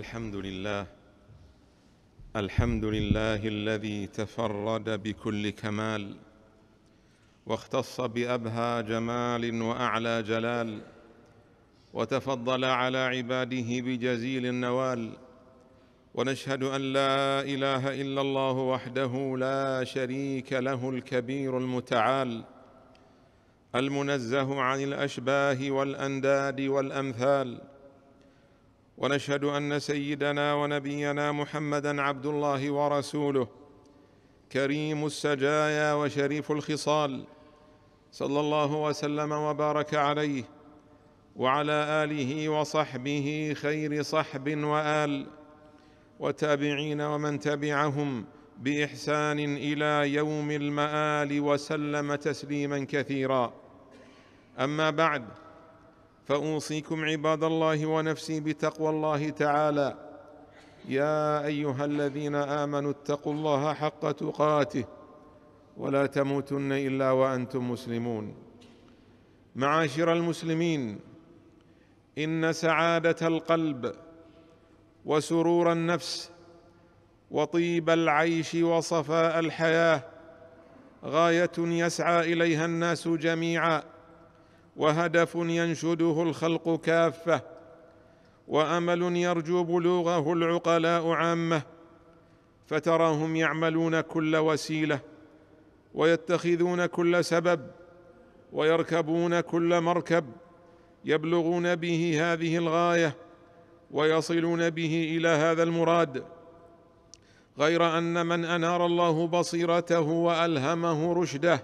الحمد لله الحمد لله الذي تفرد بكل كمال واختص بابهى جمال واعلى جلال وتفضل على عباده بجزيل النوال ونشهد ان لا اله الا الله وحده لا شريك له الكبير المتعال المنزه عن الاشباه والانداد والامثال ونشهد ان سيدنا ونبينا محمدا عبد الله ورسوله كريم السجايا وشريف الخصال صلى الله وسلم وبارك عليه وعلى اله وصحبه خير صحب وال وتابعين ومن تبعهم باحسان الى يوم المال وسلم تسليما كثيرا اما بعد فاوصيكم عباد الله ونفسي بتقوى الله تعالى يا ايها الذين امنوا اتقوا الله حق تقاته ولا تموتن الا وانتم مسلمون معاشر المسلمين ان سعاده القلب وسرور النفس وطيب العيش وصفاء الحياه غايه يسعى اليها الناس جميعا وهدف ينشده الخلق كافه وامل يرجو بلوغه العقلاء عامه فتراهم يعملون كل وسيله ويتخذون كل سبب ويركبون كل مركب يبلغون به هذه الغايه ويصلون به الى هذا المراد غير ان من انار الله بصيرته والهمه رشده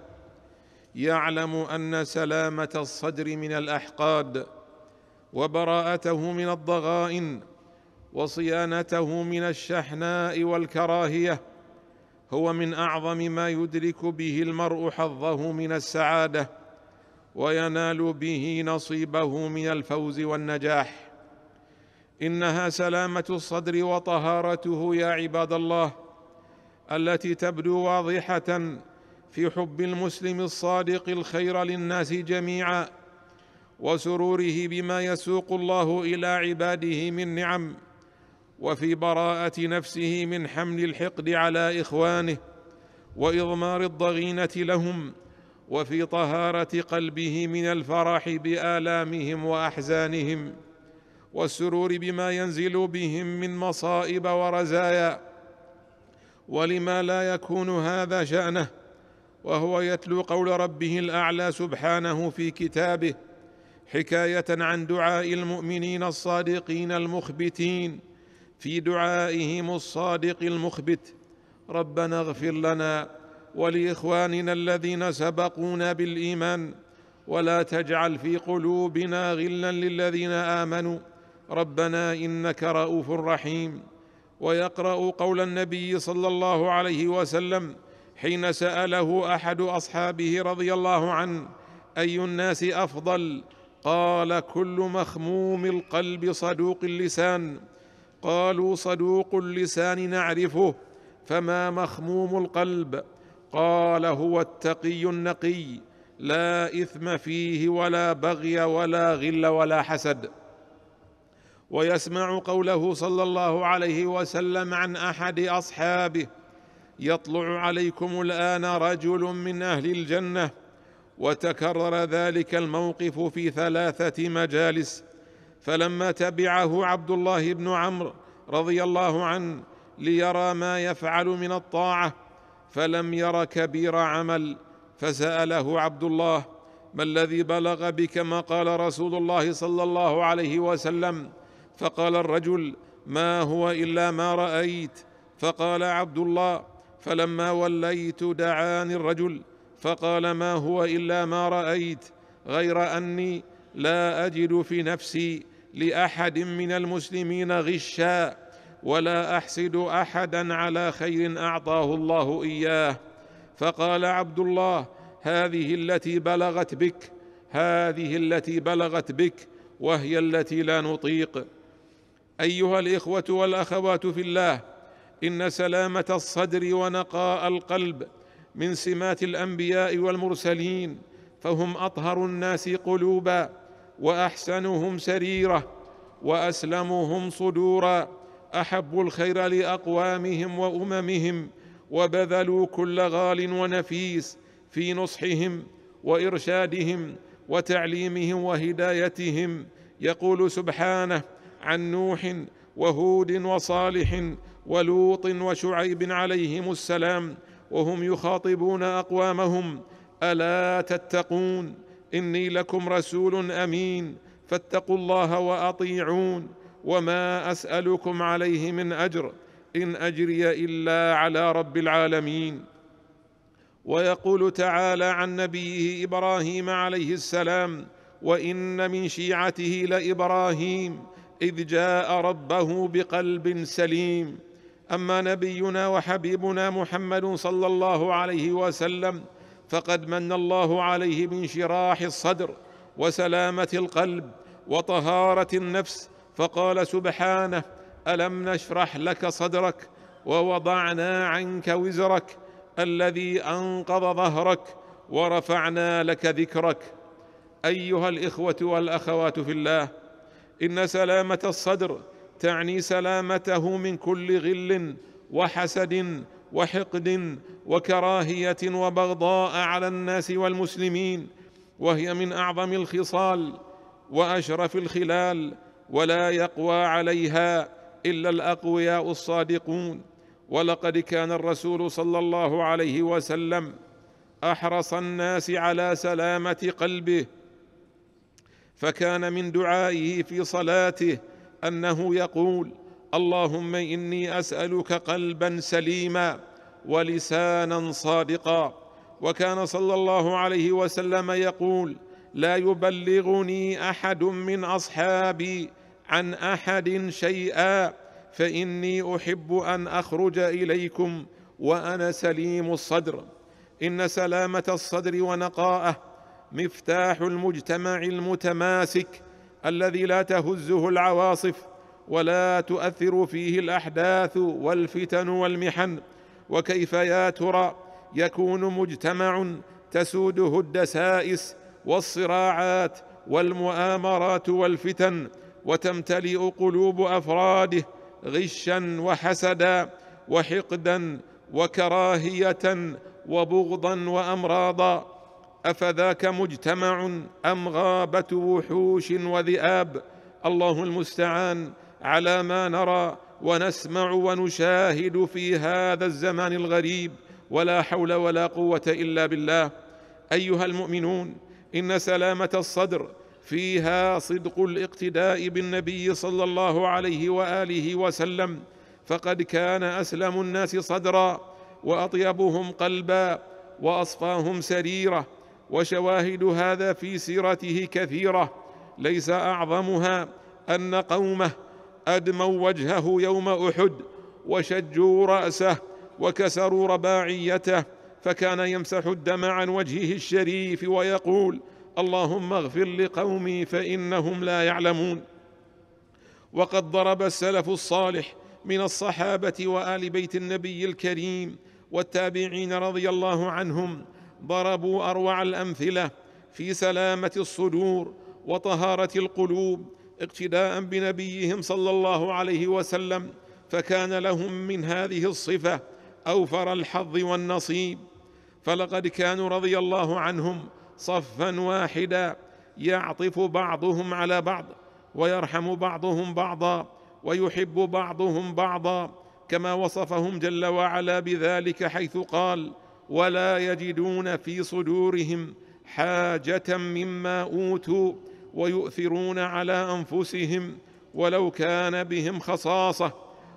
يعلم ان سلامه الصدر من الاحقاد وبراءته من الضغائن وصيانته من الشحناء والكراهيه هو من اعظم ما يدرك به المرء حظه من السعاده وينال به نصيبه من الفوز والنجاح انها سلامه الصدر وطهارته يا عباد الله التي تبدو واضحه في حب المسلم الصادق الخير للناس جميعا وسروره بما يسوق الله الى عباده من نعم وفي براءه نفسه من حمل الحقد على اخوانه واضمار الضغينه لهم وفي طهاره قلبه من الفرح بالامهم واحزانهم والسرور بما ينزل بهم من مصائب ورزايا ولما لا يكون هذا شانه وهو يتلو قول ربه الاعلى سبحانه في كتابه حكايه عن دعاء المؤمنين الصادقين المخبتين في دعائهم الصادق المخبت ربنا اغفر لنا ولاخواننا الذين سبقونا بالايمان ولا تجعل في قلوبنا غلا للذين امنوا ربنا انك رؤوف رحيم ويقرا قول النبي صلى الله عليه وسلم حين ساله احد اصحابه رضي الله عنه اي الناس افضل قال كل مخموم القلب صدوق اللسان قالوا صدوق اللسان نعرفه فما مخموم القلب قال هو التقي النقي لا اثم فيه ولا بغي ولا غل ولا حسد ويسمع قوله صلى الله عليه وسلم عن احد اصحابه يطلع عليكم الان رجل من اهل الجنه وتكرر ذلك الموقف في ثلاثه مجالس فلما تبعه عبد الله بن عمرو رضي الله عنه ليرى ما يفعل من الطاعه فلم ير كبير عمل فساله عبد الله ما الذي بلغ بك ما قال رسول الله صلى الله عليه وسلم فقال الرجل ما هو الا ما رايت فقال عبد الله فلما وليت دعاني الرجل فقال ما هو الا ما رايت غير اني لا اجد في نفسي لاحد من المسلمين غشا ولا احسد احدا على خير اعطاه الله اياه فقال عبد الله هذه التي بلغت بك هذه التي بلغت بك وهي التي لا نطيق ايها الاخوه والاخوات في الله ان سلامه الصدر ونقاء القلب من سمات الانبياء والمرسلين فهم اطهر الناس قلوبا واحسنهم سريره واسلمهم صدورا احبوا الخير لاقوامهم واممهم وبذلوا كل غال ونفيس في نصحهم وارشادهم وتعليمهم وهدايتهم يقول سبحانه عن نوح وهود وصالح ولوط وشعيب عليهم السلام وهم يخاطبون اقوامهم الا تتقون اني لكم رسول امين فاتقوا الله واطيعون وما اسالكم عليه من اجر ان اجري الا على رب العالمين ويقول تعالى عن نبيه ابراهيم عليه السلام وان من شيعته لابراهيم اذ جاء ربه بقلب سليم اما نبينا وحبيبنا محمد صلى الله عليه وسلم فقد من الله عليه من شراح الصدر وسلامه القلب وطهاره النفس فقال سبحانه الم نشرح لك صدرك ووضعنا عنك وزرك الذي انقض ظهرك ورفعنا لك ذكرك ايها الاخوه والاخوات في الله ان سلامه الصدر تعني سلامته من كل غل وحسد وحقد وكراهيه وبغضاء على الناس والمسلمين وهي من اعظم الخصال واشرف الخلال ولا يقوى عليها الا الاقوياء الصادقون ولقد كان الرسول صلى الله عليه وسلم احرص الناس على سلامه قلبه فكان من دعائه في صلاته انه يقول اللهم اني اسالك قلبا سليما ولسانا صادقا وكان صلى الله عليه وسلم يقول لا يبلغني احد من اصحابي عن احد شيئا فاني احب ان اخرج اليكم وانا سليم الصدر ان سلامه الصدر ونقاءه مفتاح المجتمع المتماسك الذي لا تهزه العواصف ولا تؤثر فيه الاحداث والفتن والمحن وكيف يا ترى يكون مجتمع تسوده الدسائس والصراعات والمؤامرات والفتن وتمتلئ قلوب افراده غشا وحسدا وحقدا وكراهيه وبغضا وامراضا افذاك مجتمع ام غابه وحوش وذئاب الله المستعان على ما نرى ونسمع ونشاهد في هذا الزمان الغريب ولا حول ولا قوه الا بالله ايها المؤمنون ان سلامه الصدر فيها صدق الاقتداء بالنبي صلى الله عليه واله وسلم فقد كان اسلم الناس صدرا واطيبهم قلبا واصفاهم سريره وشواهد هذا في سيرته كثيره ليس اعظمها ان قومه ادموا وجهه يوم احد وشجوا راسه وكسروا رباعيته فكان يمسح الدم عن وجهه الشريف ويقول اللهم اغفر لقومي فانهم لا يعلمون وقد ضرب السلف الصالح من الصحابه وال بيت النبي الكريم والتابعين رضي الله عنهم ضربوا اروع الامثله في سلامه الصدور وطهاره القلوب اقتداء بنبيهم صلى الله عليه وسلم فكان لهم من هذه الصفه اوفر الحظ والنصيب فلقد كانوا رضي الله عنهم صفا واحدا يعطف بعضهم على بعض ويرحم بعضهم بعضا ويحب بعضهم بعضا كما وصفهم جل وعلا بذلك حيث قال ولا يجدون في صدورهم حاجه مما اوتوا ويؤثرون على انفسهم ولو كان بهم خصاصه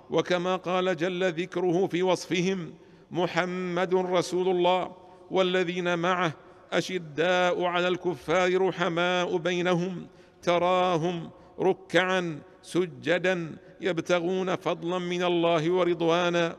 وكما قال جل ذكره في وصفهم محمد رسول الله والذين معه اشداء على الكفار رحماء بينهم تراهم ركعا سجدا يبتغون فضلا من الله ورضوانا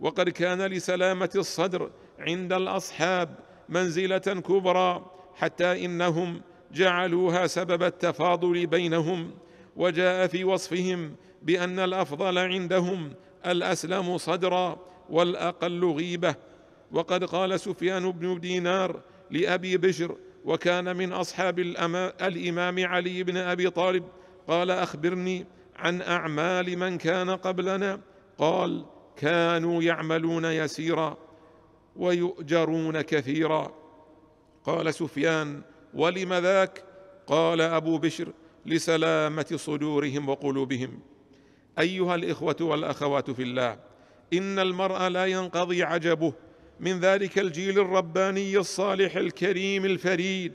وقد كان لسلامه الصدر عند الاصحاب منزله كبرى حتى انهم جعلوها سبب التفاضل بينهم وجاء في وصفهم بان الافضل عندهم الاسلم صدرا والاقل غيبه وقد قال سفيان بن دينار لابي بشر وكان من اصحاب الامام علي بن ابي طالب قال اخبرني عن اعمال من كان قبلنا قال كانوا يعملون يسيرا ويؤجرون كثيرا قال سفيان ولم ذاك قال ابو بشر لسلامه صدورهم وقلوبهم ايها الاخوه والاخوات في الله ان المرء لا ينقضي عجبه من ذلك الجيل الرباني الصالح الكريم الفريد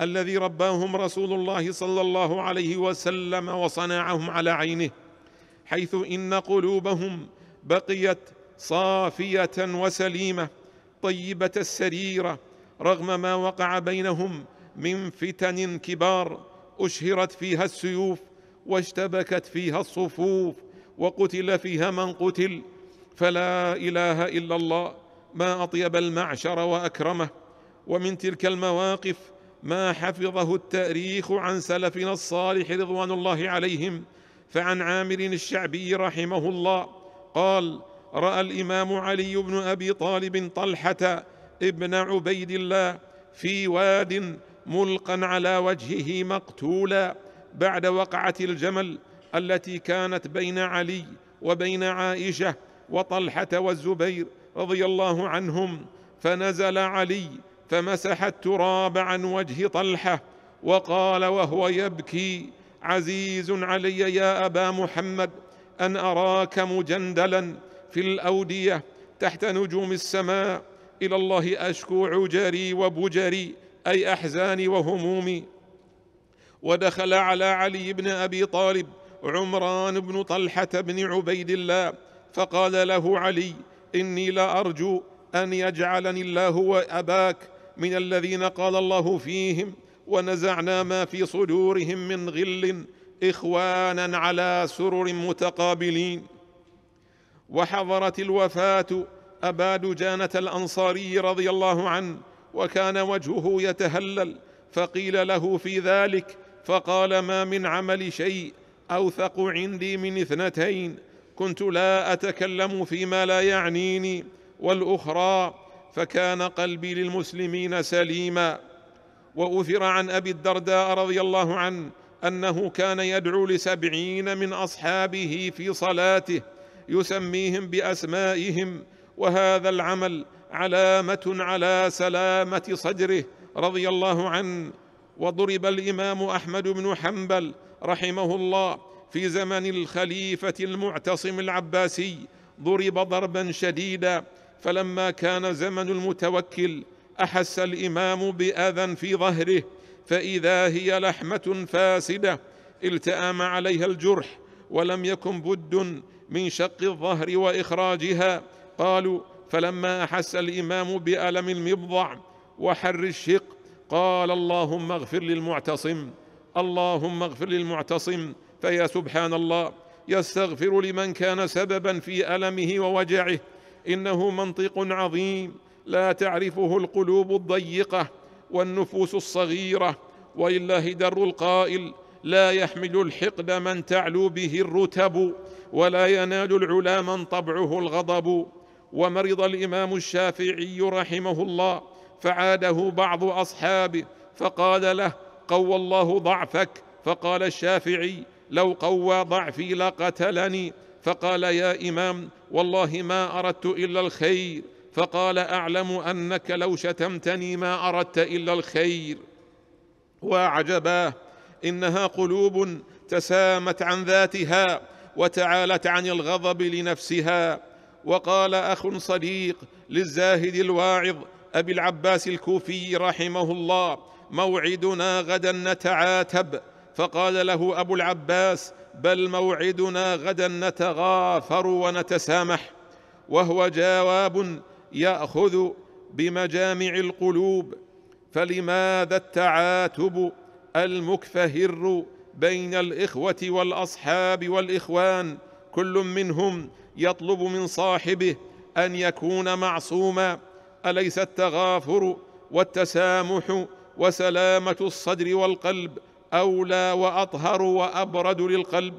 الذي رباهم رسول الله صلى الله عليه وسلم وصنعهم على عينه حيث ان قلوبهم بقيت صافيه وسليمه طيبه السريره رغم ما وقع بينهم من فتن كبار اشهرت فيها السيوف واشتبكت فيها الصفوف وقتل فيها من قتل فلا اله الا الله ما اطيب المعشر واكرمه ومن تلك المواقف ما حفظه التاريخ عن سلفنا الصالح رضوان الله عليهم فعن عامر الشعبي رحمه الله قال راى الامام علي بن ابي طالب طلحه ابن عبيد الله في واد ملقا على وجهه مقتولا بعد وقعه الجمل التي كانت بين علي وبين عائشه وطلحه والزبير رضي الله عنهم فنزل علي فمسح التراب عن وجه طلحه وقال وهو يبكي عزيز علي يا ابا محمد ان اراك مجندلا في الاوديه تحت نجوم السماء الى الله اشكو عجري وبجري اي احزاني وهمومي ودخل على علي بن ابي طالب عمران بن طلحه بن عبيد الله فقال له علي اني لا ارجو ان يجعلني الله واباك من الذين قال الله فيهم ونزعنا ما في صدورهم من غل اخوانا على سرر متقابلين وحضرت الوفاه ابا دجانه الانصاري رضي الله عنه وكان وجهه يتهلل فقيل له في ذلك فقال ما من عمل شيء اوثق عندي من اثنتين كنت لا اتكلم فيما لا يعنيني والاخرى فكان قلبي للمسلمين سليما واثر عن ابي الدرداء رضي الله عنه انه كان يدعو لسبعين من اصحابه في صلاته يسميهم باسمائهم وهذا العمل علامه على سلامه صدره رضي الله عنه وضرب الامام احمد بن حنبل رحمه الله في زمن الخليفه المعتصم العباسي ضرب ضربا شديدا فلما كان زمن المتوكل احس الامام باذى في ظهره فاذا هي لحمه فاسده التام عليها الجرح ولم يكن بد من شق الظهر واخراجها قالوا فلما احس الامام بالم المبضع وحر الشق قال اللهم اغفر للمعتصم اللهم اغفر للمعتصم فيا سبحان الله يستغفر لمن كان سببا في المه ووجعه انه منطق عظيم لا تعرفه القلوب الضيقه والنفوس الصغيره ولله در القائل لا يحمل الحقد من تعلو به الرتب ولا ينال العلا من طبعه الغضب ومرض الامام الشافعي رحمه الله فعاده بعض اصحابه فقال له قوى الله ضعفك فقال الشافعي لو قوى ضعفي لقتلني فقال يا امام والله ما اردت الا الخير فقال اعلم انك لو شتمتني ما اردت الا الخير واعجباه انها قلوب تسامت عن ذاتها وتعالت عن الغضب لنفسها وقال اخ صديق للزاهد الواعظ ابي العباس الكوفي رحمه الله موعدنا غدا نتعاتب فقال له ابو العباس بل موعدنا غدا نتغافر ونتسامح وهو جواب ياخذ بمجامع القلوب فلماذا التعاتب المكفهر بين الاخوه والاصحاب والاخوان كل منهم يطلب من صاحبه ان يكون معصوما اليس التغافر والتسامح وسلامه الصدر والقلب اولى واطهر وابرد للقلب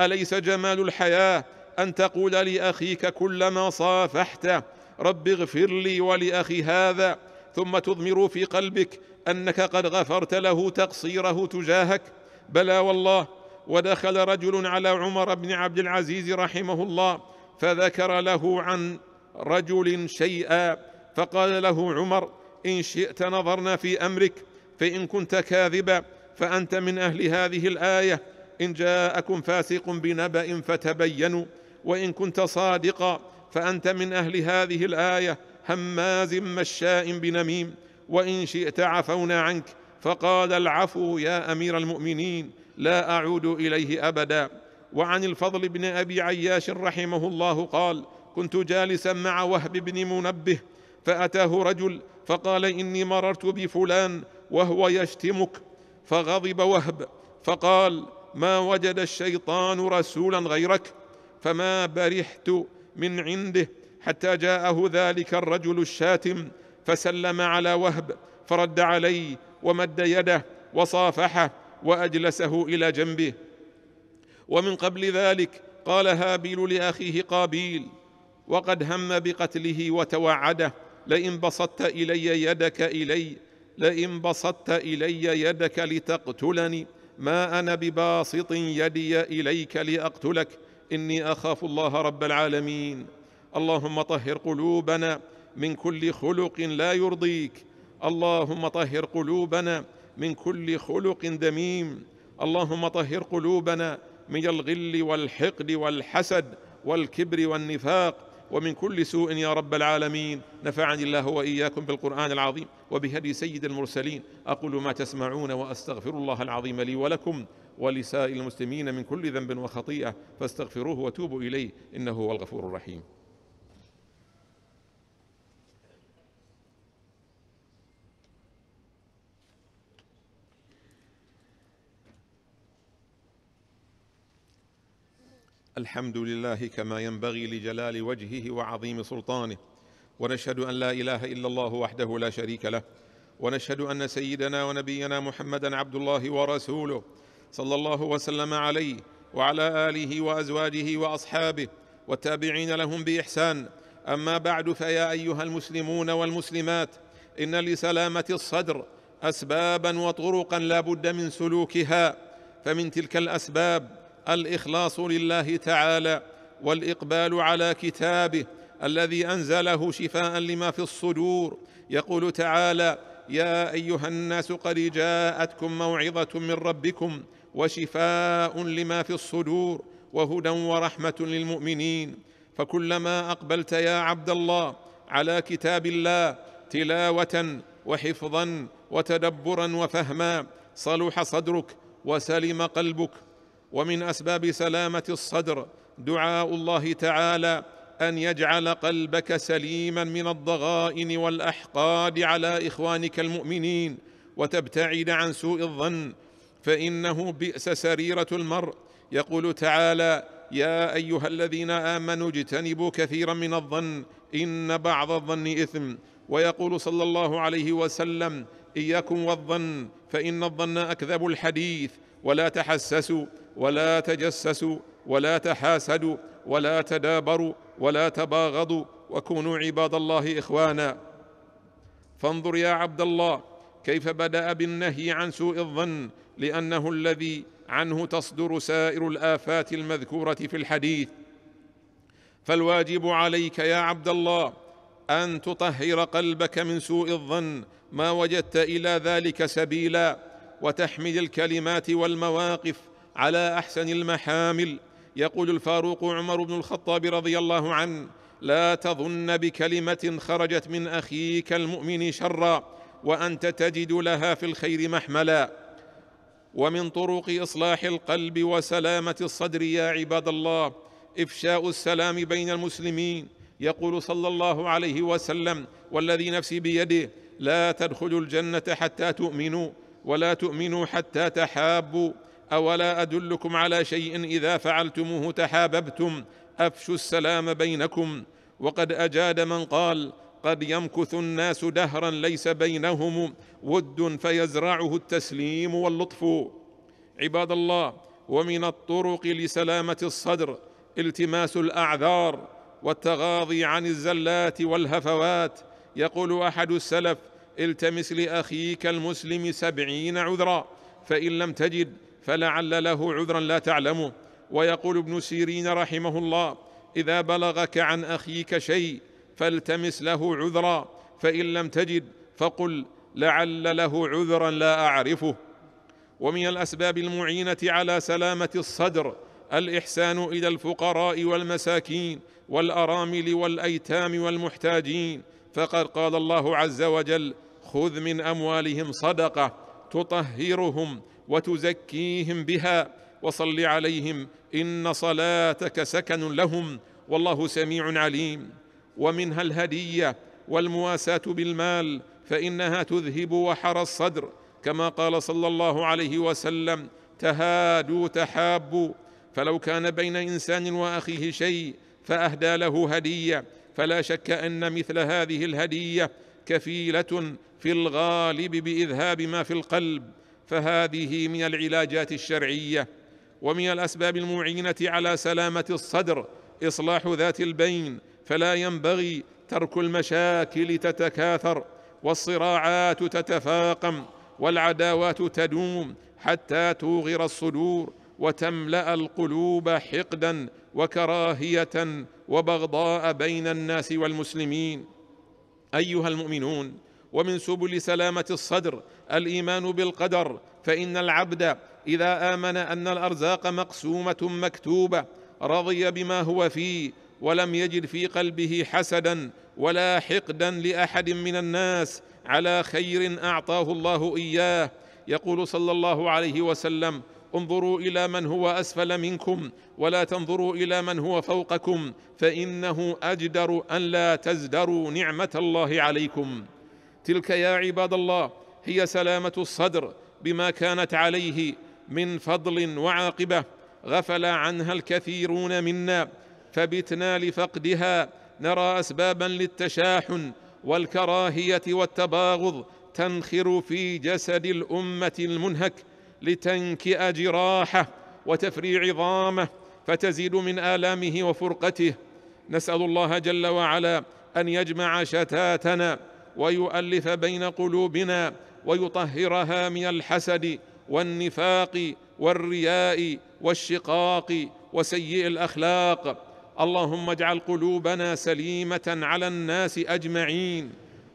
اليس جمال الحياه ان تقول لاخيك كلما صافحته رب اغفر لي ولاخي هذا ثم تضمر في قلبك انك قد غفرت له تقصيره تجاهك بلى والله ودخل رجل على عمر بن عبد العزيز رحمه الله فذكر له عن رجل شيئا فقال له عمر ان شئت نظرنا في امرك فان كنت كاذبا فانت من اهل هذه الايه ان جاءكم فاسق بنبا فتبينوا وان كنت صادقا فانت من اهل هذه الايه هماز مشاء بنميم وان شئت عفونا عنك فقال العفو يا امير المؤمنين لا اعود اليه ابدا وعن الفضل بن ابي عياش رحمه الله قال كنت جالسا مع وهب بن منبه فاتاه رجل فقال اني مررت بفلان وهو يشتمك فغضب وهب فقال ما وجد الشيطان رسولا غيرك فما برحت من عنده حتى جاءه ذلك الرجل الشاتم فسلم على وهب فرد عليه ومد يده وصافحه واجلسه الى جنبه ومن قبل ذلك قال هابيل لاخيه قابيل وقد هم بقتله وتوعده لئن بسطت الي يدك الي لئن بسطت الي يدك لتقتلني ما انا بباسط يدي اليك لاقتلك اني اخاف الله رب العالمين اللهم طهر قلوبنا من كل خلق لا يرضيك اللهم طهر قلوبنا من كل خلق دميم اللهم طهر قلوبنا من الغل والحقد والحسد والكبر والنفاق ومن كل سوء يا رب العالمين نفعني الله واياكم بالقران العظيم وبهدي سيد المرسلين اقول ما تسمعون واستغفر الله العظيم لي ولكم ولسائر المسلمين من كل ذنب وخطيئه فاستغفروه وتوبوا اليه انه هو الغفور الرحيم الحمد لله كما ينبغي لجلال وجهه وعظيم سلطانه ونشهد ان لا اله الا الله وحده لا شريك له ونشهد ان سيدنا ونبينا محمدا عبد الله ورسوله صلى الله وسلم عليه وعلى اله وازواجه واصحابه والتابعين لهم باحسان اما بعد فيا ايها المسلمون والمسلمات ان لسلامه الصدر اسبابا وطرقا لا بد من سلوكها فمن تلك الاسباب الاخلاص لله تعالى والاقبال على كتابه الذي انزله شفاء لما في الصدور يقول تعالى يا ايها الناس قد جاءتكم موعظه من ربكم وشفاء لما في الصدور وهدى ورحمه للمؤمنين فكلما اقبلت يا عبد الله على كتاب الله تلاوه وحفظا وتدبرا وفهما صلح صدرك وسلم قلبك ومن اسباب سلامه الصدر دعاء الله تعالى ان يجعل قلبك سليما من الضغائن والاحقاد على اخوانك المؤمنين وتبتعد عن سوء الظن فانه بئس سريره المرء يقول تعالى يا ايها الذين امنوا اجتنبوا كثيرا من الظن ان بعض الظن اثم ويقول صلى الله عليه وسلم اياكم والظن فان الظن اكذب الحديث ولا تحسسوا ولا تجسسوا ولا تحاسدوا ولا تدابروا ولا تباغضوا وكونوا عباد الله اخوانا فانظر يا عبد الله كيف بدا بالنهي عن سوء الظن لانه الذي عنه تصدر سائر الافات المذكوره في الحديث فالواجب عليك يا عبد الله ان تطهر قلبك من سوء الظن ما وجدت الى ذلك سبيلا وتحمل الكلمات والمواقف على احسن المحامل يقول الفاروق عمر بن الخطاب رضي الله عنه لا تظن بكلمه خرجت من اخيك المؤمن شرا وانت تجد لها في الخير محملا ومن طرق اصلاح القلب وسلامه الصدر يا عباد الله افشاء السلام بين المسلمين يقول صلى الله عليه وسلم والذي نفسي بيده لا تدخلوا الجنه حتى تؤمنوا ولا تؤمنوا حتى تحابوا اولا ادلكم على شيء اذا فعلتموه تحاببتم افشوا السلام بينكم وقد اجاد من قال قد يمكث الناس دهرا ليس بينهم ود فيزرعه التسليم واللطف عباد الله ومن الطرق لسلامه الصدر التماس الاعذار والتغاضي عن الزلات والهفوات يقول احد السلف التمس لاخيك المسلم سبعين عذرا فان لم تجد فلعل له عذرا لا تعلمه ويقول ابن سيرين رحمه الله اذا بلغك عن اخيك شيء فالتمس له عذرا فان لم تجد فقل لعل له عذرا لا اعرفه ومن الاسباب المعينه على سلامه الصدر الاحسان الى الفقراء والمساكين والارامل والايتام والمحتاجين فقد قال الله عز وجل خذ من اموالهم صدقه تطهرهم وتزكيهم بها وصل عليهم ان صلاتك سكن لهم والله سميع عليم ومنها الهديه والمواساه بالمال فانها تذهب وحر الصدر كما قال صلى الله عليه وسلم تهادوا تحابوا فلو كان بين انسان واخيه شيء فاهدى له هديه فلا شك ان مثل هذه الهديه كفيله في الغالب باذهاب ما في القلب فهذه من العلاجات الشرعيه ومن الاسباب المعينه على سلامه الصدر اصلاح ذات البين فلا ينبغي ترك المشاكل تتكاثر والصراعات تتفاقم والعداوات تدوم حتى توغر الصدور وتملا القلوب حقدا وكراهيه وبغضاء بين الناس والمسلمين ايها المؤمنون ومن سبل سلامه الصدر الايمان بالقدر فان العبد اذا امن ان الارزاق مقسومه مكتوبه رضي بما هو فيه ولم يجد في قلبه حسدا ولا حقدا لاحد من الناس على خير اعطاه الله اياه يقول صلى الله عليه وسلم انظروا الى من هو اسفل منكم ولا تنظروا الى من هو فوقكم فانه اجدر ان لا تزدروا نعمه الله عليكم تلك يا عباد الله هي سلامه الصدر بما كانت عليه من فضل وعاقبه غفل عنها الكثيرون منا فبتنا لفقدها نرى اسبابا للتشاحن والكراهيه والتباغض تنخر في جسد الامه المنهك لتنكئ جراحه وتفري عظامه فتزيد من الامه وفرقته نسال الله جل وعلا ان يجمع شتاتنا ويؤلف بين قلوبنا ويطهرها من الحسد والنفاق والرياء والشقاق وسيء الاخلاق اللهم اجعل قلوبنا سليمه على الناس اجمعين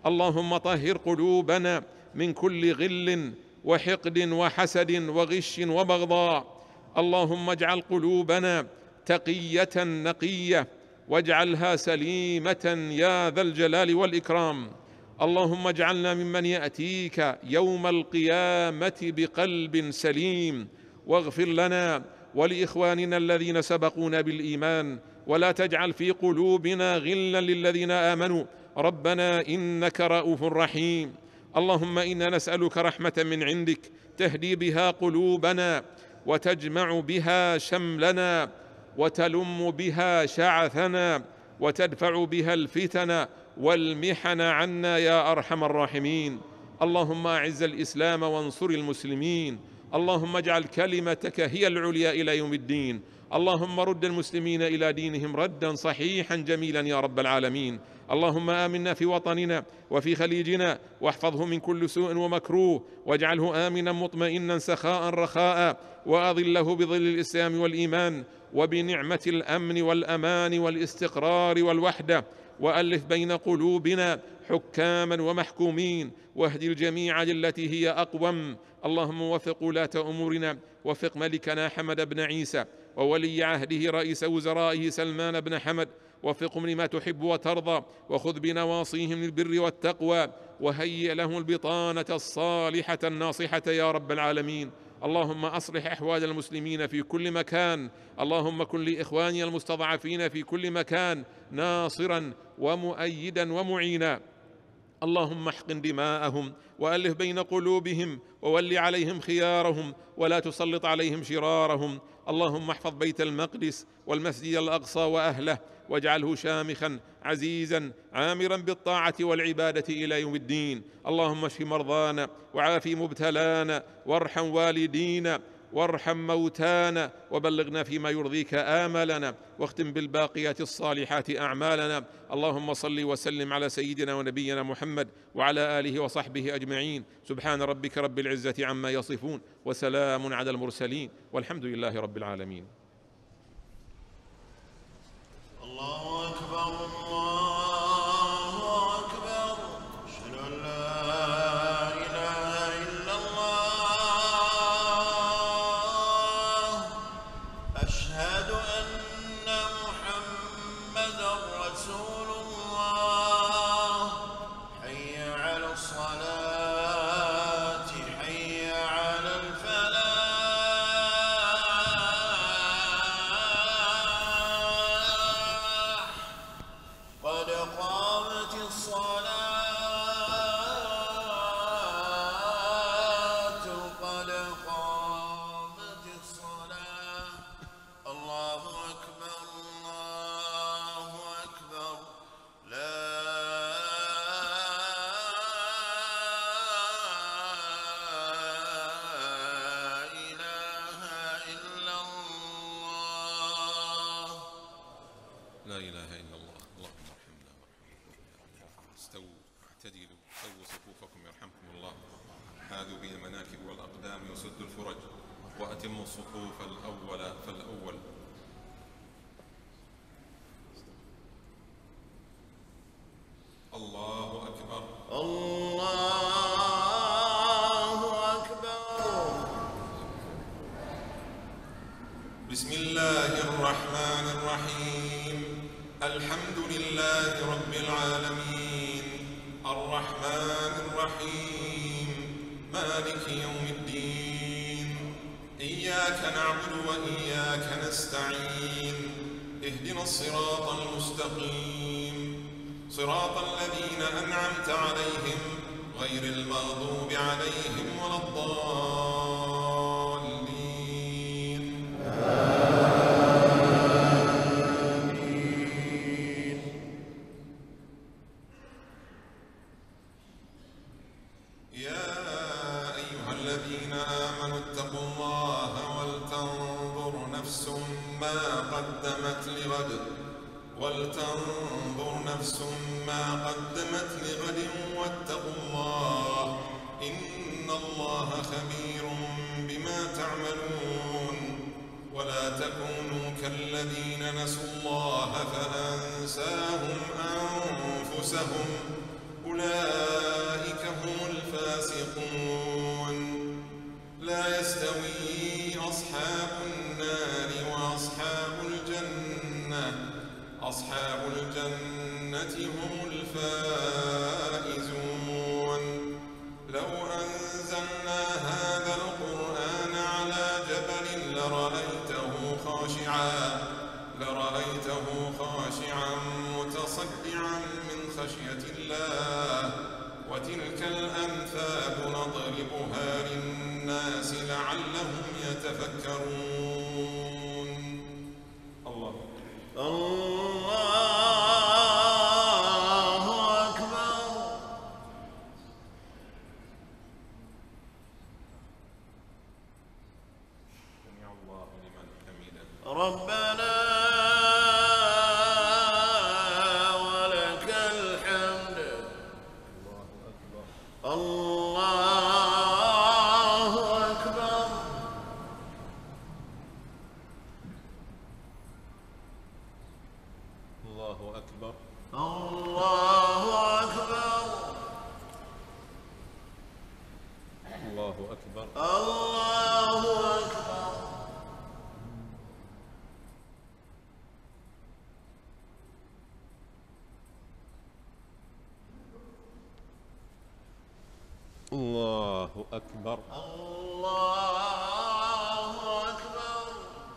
اللهم طهر قلوبنا من كل غل وحقد وحسد وغش وبغضاء اللهم اجعل قلوبنا تقيه نقيه واجعلها سليمه يا ذا الجلال والاكرام اللهم اجعلنا ممن ياتيك يوم القيامه بقلب سليم واغفر لنا ولاخواننا الذين سبقونا بالايمان ولا تجعل في قلوبنا غلا للذين امنوا ربنا انك رؤوف رحيم اللهم انا نسالك رحمه من عندك تهدي بها قلوبنا وتجمع بها شملنا وتلم بها شعثنا وتدفع بها الفتن والمحن عنا يا ارحم الراحمين اللهم اعز الاسلام وانصر المسلمين اللهم اجعل كلمتك هي العليا الى يوم الدين اللهم رد المسلمين الى دينهم ردا صحيحا جميلا يا رب العالمين اللهم امنا في وطننا وفي خليجنا واحفظه من كل سوء ومكروه واجعله امنا مطمئنا سخاء رخاء واظله بظل الاسلام والايمان وبنعمه الامن والامان والاستقرار والوحده والف بين قلوبنا حكاما ومحكومين واهد الجميع للتي هي اقوم اللهم وفق ولاه امورنا وفق ملكنا حمد بن عيسى وولي عهده رئيس وزرائه سلمان بن حمد وفقهم لما تحب وترضى وخذ بنواصيهم للبر والتقوى وهيئ لهم البطانه الصالحه الناصحه يا رب العالمين اللهم اصلح احوال المسلمين في كل مكان اللهم كن لإخواني المستضعفين في كل مكان ناصرا ومؤيدا ومعينا اللهم احقن دماءهم والف بين قلوبهم وول عليهم خيارهم ولا تسلط عليهم شرارهم اللهم احفظ بيت المقدس والمسجد الاقصى واهله واجعله شامخا عزيزا عامرا بالطاعه والعباده الى يوم الدين اللهم اشف مرضانا وعاف مبتلانا وارحم والدينا وارحم موتانا وبلغنا فيما يرضيك آملنا واختم بالباقيات الصالحات أعمالنا اللهم صل وسلم على سيدنا ونبينا محمد وعلى آله وصحبه أجمعين سبحان ربك رب العزة عما يصفون وسلام على المرسلين والحمد لله رب العالمين الله أكبر الله المناكب والأقدام وسد الفرج وأتم الصفوف الأول فالأول ما قدمت لغد ولتنظر نفس ما قدمت لغد واتقوا الله إن الله خبير بما تعملون ولا تكونوا كالذين نسوا الله فأنساهم أنفسهم أولئك تتفكرون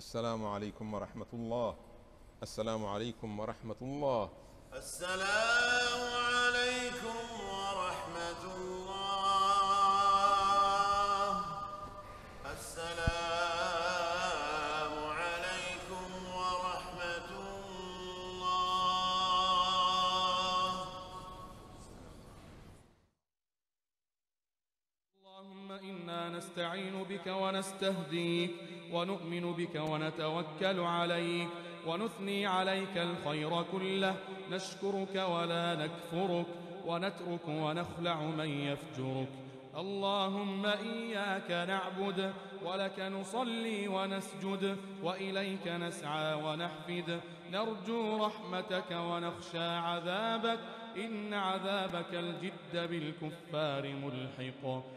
السلام عليكم ورحمة الله السلام عليكم ورحمة الله السلام عليكم ورحمة الله السلام عليكم ورحمة الله اللهم إنا نستعين بك ونستهديك ونؤمن بك ونتوكل عليك ونثني عليك الخير كله نشكرك ولا نكفرك ونترك ونخلع من يفجرك اللهم إياك نعبد ولك نصلي ونسجد وإليك نسعى ونحفد نرجو رحمتك ونخشى عذابك إن عذابك الجد بالكفار ملحق